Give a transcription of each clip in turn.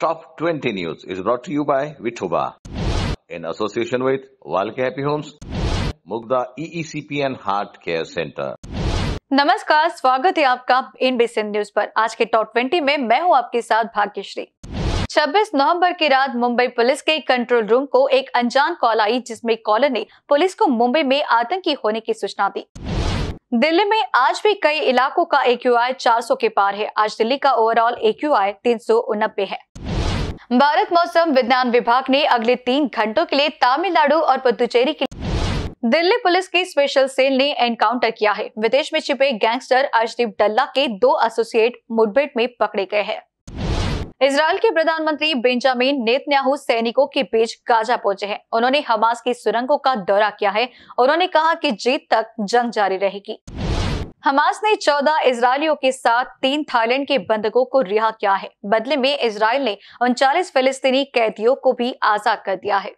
Top 20 News is brought to you by Vithoba in association with Walke Happy Homes, Mugda EECP and Heart Care Center. नमस्कार स्वागत है आपका इन basin news पर आज के top 20 में मैं हूं आपके साथ भाग्यश्री 26 नवंबर की रात मुंबई पुलिस के कंट्रोल रूम को एक अनजान कॉल आई जिसमें कॉलर ने पुलिस को मुंबई में आतंकी होने की सूचना दी दिल्ली में आज भी कई इलाकों का एक्यूआई 400 के पार है आज दिल्ली का ओवरऑल एक्यूआई तीन है भारत मौसम विज्ञान विभाग ने अगले तीन घंटों के लिए तमिलनाडु और पुदुचेरी के दिल्ली पुलिस की स्पेशल सेल ने एनकाउंटर किया है विदेश में छिपे गैंगस्टर अर्शदीप डल्ला के दो एसोसिएट मुठभेड़ में पकड़े गए हैं इसराइल के प्रधानमंत्री बेंजामिन नेतन्याहू सैनिकों के बीच गाजा पहुंचे हैं उन्होंने हमास की सुरंगों का दौरा किया है उन्होंने कहा कि जीत तक जंग जारी रहेगी हमास ने 14 इसराइलियों के साथ तीन थाईलैंड के बंधकों को रिहा किया है बदले में इसराइल ने उनचालीस फिलिस्तीनी कैदियों को भी आजाद कर दिया है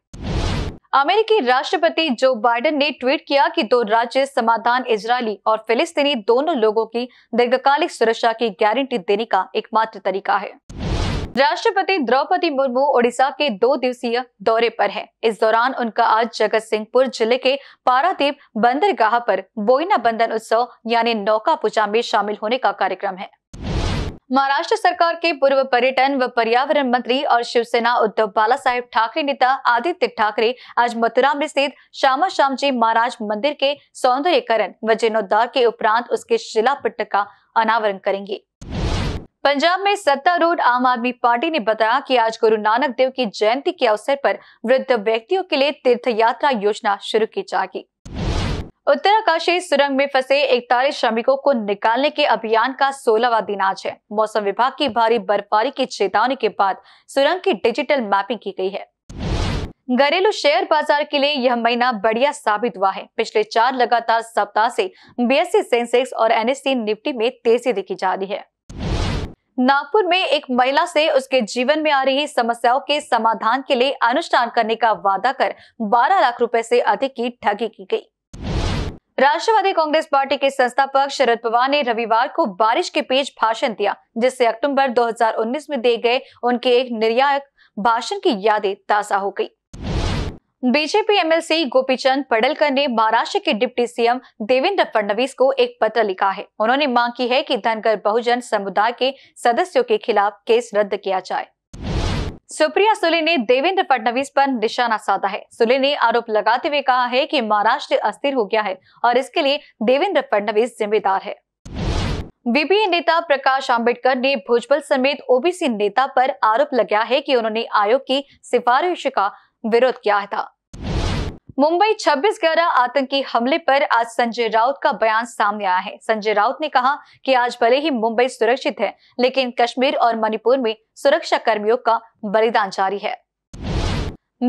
अमेरिकी राष्ट्रपति जो बाइडेन ने ट्वीट किया कि दो राज्य समाधान इजरायली और फिलिस्तीनी दोनों लोगों की दीर्घकालिक सुरक्षा की गारंटी देने का एकमात्र तरीका है राष्ट्रपति द्रौपदी मुर्मू ओडिशा के दो दिवसीय दौरे पर हैं। इस दौरान उनका आज जगत सिंहपुर जिले के पारादीप बंदरगाह पर बोईना बंदन उत्सव यानी नौका पूजा में शामिल होने का कार्यक्रम है महाराष्ट्र सरकार के पूर्व पर्यटन व पर्यावरण मंत्री और शिवसेना उद्धव बाला साहेब ठाकरे नेता आदित्य ठाकरे आज मथुरा में स्थित श्यामा श्याम जी महाराज मंदिर के सौंदर्यकरण व जीर्णोद्वार के उपरांत उसके पट्ट का अनावरण करेंगे पंजाब में सत्तारूढ़ आम आदमी पार्टी ने बताया कि आज गुरु नानक देव की जयंती के अवसर पर वृद्ध व्यक्तियों के लिए तीर्थ यात्रा योजना शुरू की जाएगी उत्तराकाशी सुरंग में फंसे इकतालीस श्रमिकों को निकालने के अभियान का सोलहवा दिन आज है मौसम विभाग की भारी बर्फबारी की चेतावनी के बाद सुरंग की डिजिटल मैपिंग की गई है घरेलू शेयर बाजार के लिए यह महीना बढ़िया साबित हुआ है पिछले चार लगातार सप्ताह से बीएससी सेंसेक्स और एनएससी निफ्टी में तेजी देखी जा रही है नागपुर में एक महिला से उसके जीवन में आ रही समस्याओं के समाधान के लिए अनुष्ठान करने का वादा कर 12 लाख रुपए से अधिक की ठगी की गई राष्ट्रवादी कांग्रेस पार्टी के संस्थापक शरद पवार ने रविवार को बारिश के बीच भाषण दिया जिससे अक्टूबर 2019 में दिए गए उनके एक निर्यायक भाषण की यादें ताजा हो गई बीजेपी एमएलसी गोपीचंद पडलकर ने महाराष्ट्र के डिप्टी सीएम देवेंद्र फडणवीस को एक पत्र लिखा है उन्होंने मांग की है कि धनगर बहुजन समुदाय के सदस्यों के खिलाफ केस रद्द किया जाए सुप्रिया सुले ने देवेंद्र फडणवीस पर निशाना साधा है सुले ने आरोप लगाते हुए कहा है कि महाराष्ट्र अस्थिर हो गया है और इसके लिए देवेंद्र फडणवीस जिम्मेदार है बीबीए नेता प्रकाश आंबेडकर ने भुजबल समेत ओबीसी नेता पर आरोप लगाया है कि उन्होंने आयोग की सिफारिश का विरोध किया था मुंबई 26 ग्यारह आतंकी हमले पर आज संजय राउत का बयान सामने आया है संजय राउत ने कहा कि आज भले ही मुंबई सुरक्षित है लेकिन कश्मीर और मणिपुर में सुरक्षा कर्मियों का बलिदान जारी है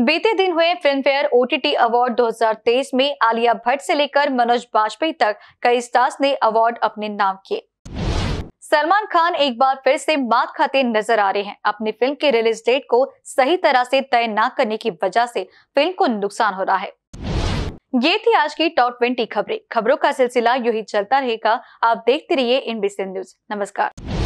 बीते दिन हुए फिल्म फेयर ओटीटी अवार्ड 2023 में आलिया भट्ट से लेकर मनोज बाजपेयी तक कई स्टार्स ने अवार्ड अपने नाम किए सलमान खान एक बार फिर से मात खाते नजर आ रहे हैं अपनी फिल्म के रिलीज डेट को सही तरह से तय न करने की वजह से फिल्म को नुकसान हो रहा है ये थी आज की टॉप ट्वेंटी खबरें खबरों का सिलसिला यू ही चलता रहेगा आप देखते रहिए इनबीसी न्यूज नमस्कार